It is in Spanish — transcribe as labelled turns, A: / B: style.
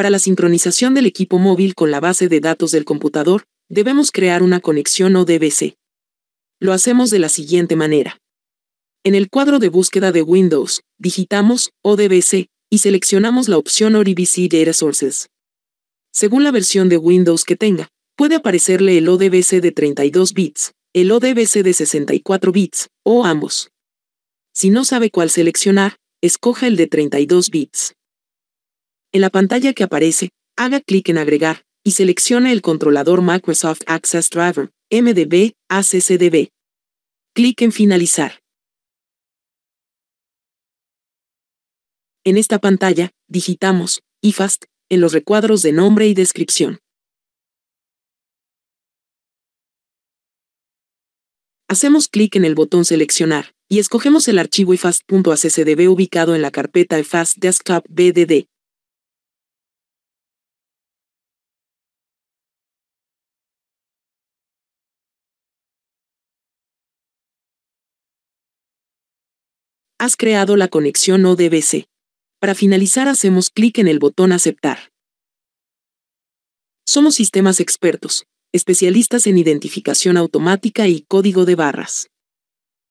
A: Para la sincronización del equipo móvil con la base de datos del computador, debemos crear una conexión ODBC. Lo hacemos de la siguiente manera. En el cuadro de búsqueda de Windows, digitamos ODBC y seleccionamos la opción ODBC Data Sources. Según la versión de Windows que tenga, puede aparecerle el ODBC de 32 bits, el ODBC de 64 bits, o ambos. Si no sabe cuál seleccionar, escoja el de 32 bits. En la pantalla que aparece, haga clic en Agregar y seleccione el controlador Microsoft Access Driver, MDB, ACCDB. Clic en Finalizar.
B: En esta pantalla, digitamos IFAST
C: en los recuadros de nombre y descripción.
A: Hacemos clic en el botón Seleccionar y escogemos el archivo ifast.accdb ubicado en la carpeta ifast desktop BDD. has creado la conexión ODBC. Para finalizar hacemos clic en el botón Aceptar. Somos sistemas expertos, especialistas en
B: identificación automática y código de barras.